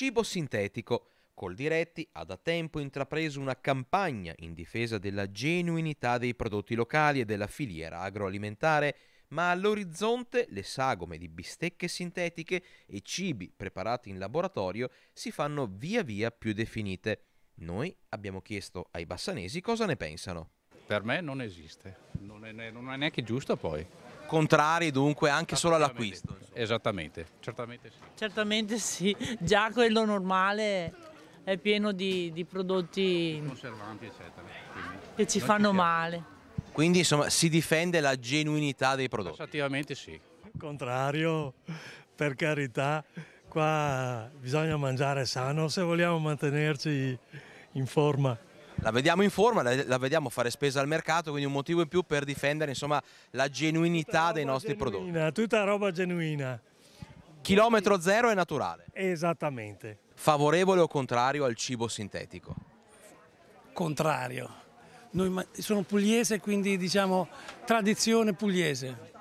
Cibo sintetico. Coldiretti ha da tempo intrapreso una campagna in difesa della genuinità dei prodotti locali e della filiera agroalimentare, ma all'orizzonte le sagome di bistecche sintetiche e cibi preparati in laboratorio si fanno via via più definite. Noi abbiamo chiesto ai bassanesi cosa ne pensano. Per me non esiste, non è, non è neanche giusto poi contrari dunque anche solo all'acquisto. Esattamente, certamente sì. Certamente sì, già quello normale è pieno di, di prodotti conservanti eccetera, che ci fanno ci male. Quindi insomma si difende la genuinità dei prodotti? Esattamente sì. Contrario, per carità, qua bisogna mangiare sano se vogliamo mantenerci in forma la vediamo in forma, la, vediamo fare spesa al mercato, quindi un motivo in più per difendere insomma, la genuinità dei nostri genuina, prodotti. Tutta roba genuina. Chilometro zero è naturale. Esattamente. Favorevole o contrario al cibo sintetico? Contrario. Noi sono pugliese, quindi diciamo tradizione pugliese.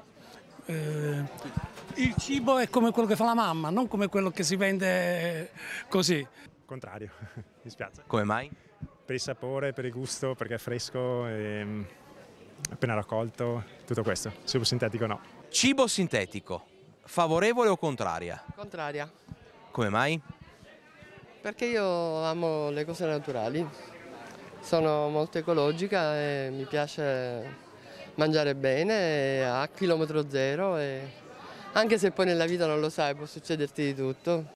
Eh, il cibo è come quello che fa la mamma, non come quello che si vende eh, così. Contrario, mi spiace. Come mai? per il sapore, per il gusto, perché è fresco, è ehm, appena raccolto, tutto questo. Cibo sintetico no. Cibo sintetico, favorevole o contraria? Contraria. Come mai? Perché io amo le cose naturali, sono molto ecologica e mi piace mangiare bene a chilometro zero e anche se poi nella vita non lo sai può succederti di tutto.